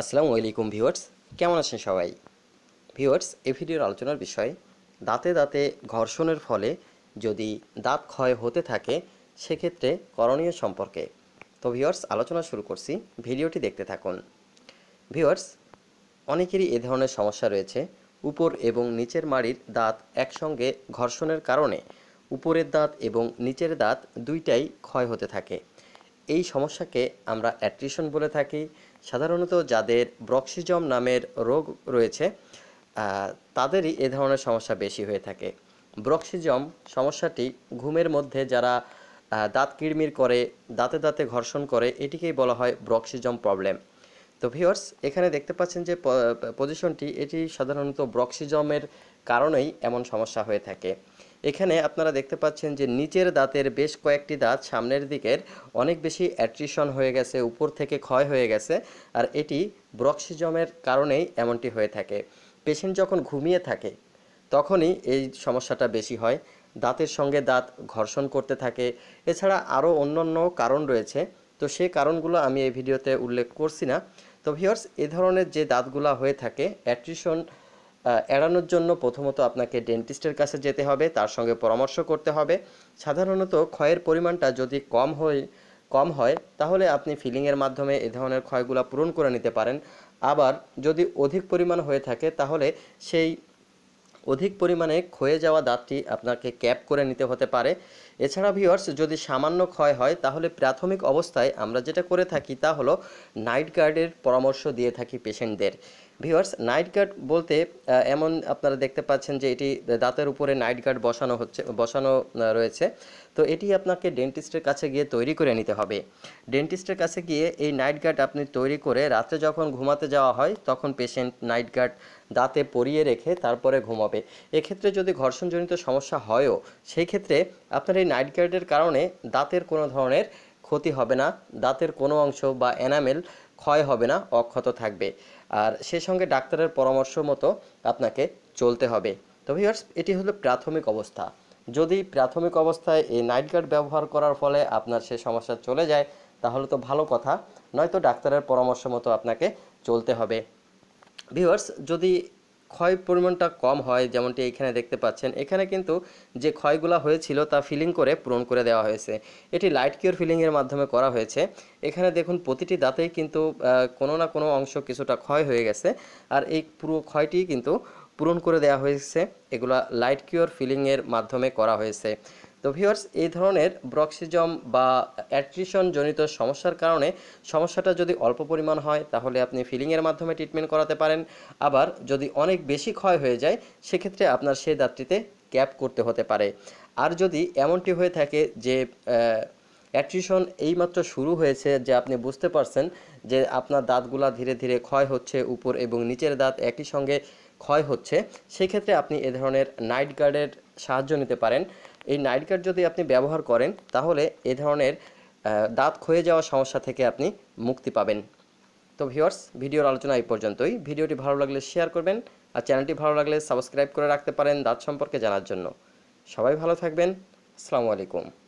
আসসালামু আলাইকুম ভিউয়ার্স কেমন আছেন সবাই ভিউয়ার্স এই ভিডিওর আলোচনার বিষয় দাঁতে দাঁতে ঘর্ষণের ফলে যদি দাঁত ক্ষয় হতে থাকে সেক্ষেত্রে করণীয় সম্পর্কে তো ভিউয়ার্স আলোচনা শুরু করছি ভিডিওটি দেখতে থাকুন ভিউয়ার্স অনেকেরই এ ধরনের সমস্যা রয়েছে উপর এবং নিচের মাড়ির দাঁত একসঙ্গে ঘর্ষণের কারণে উপরের দাঁত এবং নিচের দাঁত দুইটাই ক্ষয় হতে থাকে এই সমস্যাকে আমরা অ্যাট্রিশন বলে থাকি সাধারণত যাদের ব্রক্সিজম নামের রোগ রয়েছে তাদেরই এ ধরনের সমস্যা বেশি হয়ে থাকে ব্রক্সিজম সমস্যাটি ঘুমের মধ্যে যারা দাঁত কিড়মির করে দাঁতে দাঁতে ঘর্ষণ করে এটিকেই বলা হয় ব্রক্সিজম প্রবলেম তো ভিওর্স এখানে দেখতে পাচ্ছেন যে পজিশনটি এটি সাধারণত ব্রক্সিজমের কারণেই এমন সমস্যা হয়ে থাকে এখানে আপনারা দেখতে পাচ্ছেন যে নিচের দাঁতের বেশ কয়েকটি দাঁত সামনের দিকের অনেক বেশি অ্যাট্রিশন হয়ে গেছে উপর থেকে ক্ষয় হয়ে গেছে আর এটি ব্রক্সিজমের কারণেই এমনটি হয়ে থাকে পেশেন্ট যখন ঘুমিয়ে থাকে তখনই এই সমস্যাটা বেশি হয় দাঁতের সঙ্গে দাঁত ঘর্ষণ করতে থাকে এছাড়া আরও অন্যান্য কারণ রয়েছে তো সেই কারণগুলো আমি এই ভিডিওতে উল্লেখ করছি না তো ভিওর্স এ ধরনের যে দাঁতগুলা হয়ে থাকে অ্যাট্রিশন এড়ানোর জন্য প্রথমত আপনাকে ডেন্টিস্টের কাছে যেতে হবে তার সঙ্গে পরামর্শ করতে হবে সাধারণত ক্ষয়ের পরিমাণটা যদি কম হয় কম হয় তাহলে আপনি ফিলিংয়ের মাধ্যমে এ ধরনের ক্ষয়গুলা পূরণ করে নিতে পারেন আবার যদি অধিক পরিমাণ হয়ে থাকে তাহলে সেই অধিক পরিমাণে ক্ষয়ে যাওয়া দাঁতটি আপনাকে ক্যাপ করে নিতে হতে পারে এছাড়া ভিওর্স যদি সামান্য ক্ষয় হয় তাহলে প্রাথমিক অবস্থায় আমরা যেটা করে থাকি তা হলো নাইট গার্ডের পরামর্শ দিয়ে থাকি পেশেন্টদের ভিওয়ার্স নাইট গার্ড বলতে এমন আপনারা দেখতে পাচ্ছেন যে এটি দাঁতের উপরে নাইট গার্ড বসানো হচ্ছে বসানো রয়েছে তো এটি আপনাকে ডেন্টিস্টের কাছে গিয়ে তৈরি করে নিতে হবে ডেন্টিস্টের কাছে গিয়ে এই নাইট গার্ড আপনি তৈরি করে রাতে যখন ঘুমাতে যাওয়া হয় তখন পেশেন্ট নাইট গার্ড দাঁতে পরিয়ে রেখে তারপরে ঘুমাবে এক্ষেত্রে যদি ঘর্ষণজনিত সমস্যা হয়ও সেই ক্ষেত্রে আপনার এই নাইট গার্ডের কারণে দাঁতের কোনো ধরনের ক্ষতি হবে না দাঁতের কোনো অংশ বা এনামেল ক্ষয় হবে না অক্ষত থাকবে আর সে সঙ্গে ডাক্তারের পরামর্শ মতো আপনাকে চলতে হবে তো ভিউয়ার্স এটি হলো প্রাথমিক অবস্থা যদি প্রাথমিক অবস্থায় এই নাইট গার্ড ব্যবহার করার ফলে আপনার সে সমস্যা চলে যায় তাহলে তো ভালো কথা নয়তো ডাক্তারের পরামর্শ মতো আপনাকে চলতে হবে ভিউয়ার্স যদি ক্ষয় পরিমাণটা কম হয় যেমনটি এখানে দেখতে পাচ্ছেন এখানে কিন্তু যে ক্ষয়গুলো হয়েছিল তা ফিলিং করে পূরণ করে দেওয়া হয়েছে এটি লাইট কিওর ফিলিংয়ের মাধ্যমে করা হয়েছে এখানে দেখুন প্রতিটি দাঁতেই কিন্তু কোনো না কোনো অংশ কিছুটা ক্ষয় হয়ে গেছে আর এই পুরো ক্ষয়টি কিন্তু পূরণ করে দেওয়া হয়েছে এগুলা লাইট কিওর ফিলিংয়ের মাধ্যমে করা হয়েছে তো ভিউয়ার্স এই ধরনের ব্রক্সিজম বা অ্যাট্রিশন জনিত সমস্যার কারণে সমস্যাটা যদি অল্প পরিমাণ হয় তাহলে আপনি ফিলিংয়ের মাধ্যমে ট্রিটমেন্ট করাতে পারেন আবার যদি অনেক বেশি ক্ষয় হয়ে যায় সেক্ষেত্রে আপনার সেই দাঁতটিতে ক্যাপ করতে হতে পারে আর যদি এমনটি হয়ে থাকে যে অ্যাট্রিশন এইমাত্র শুরু হয়েছে যে আপনি বুঝতে পারছেন যে আপনার দাঁতগুলা ধীরে ধীরে ক্ষয় হচ্ছে উপর এবং নিচের দাঁত একই সঙ্গে ক্ষয় হচ্ছে সেক্ষেত্রে আপনি এ ধরনের নাইট গার্ডের সাহায্য নিতে পারেন এই গার্ড যদি আপনি ব্যবহার করেন তাহলে এ ধরনের দাঁত ক্ষয়ে যাওয়া সমস্যা থেকে আপনি মুক্তি পাবেন তো ভিওর্স ভিডিওর আলোচনা এই পর্যন্তই ভিডিওটি ভালো লাগলে শেয়ার করবেন আর চ্যানেলটি ভালো লাগলে সাবস্ক্রাইব করে রাখতে পারেন দাঁত সম্পর্কে জানার জন্য সবাই ভালো থাকবেন আসসালামু আলাইকুম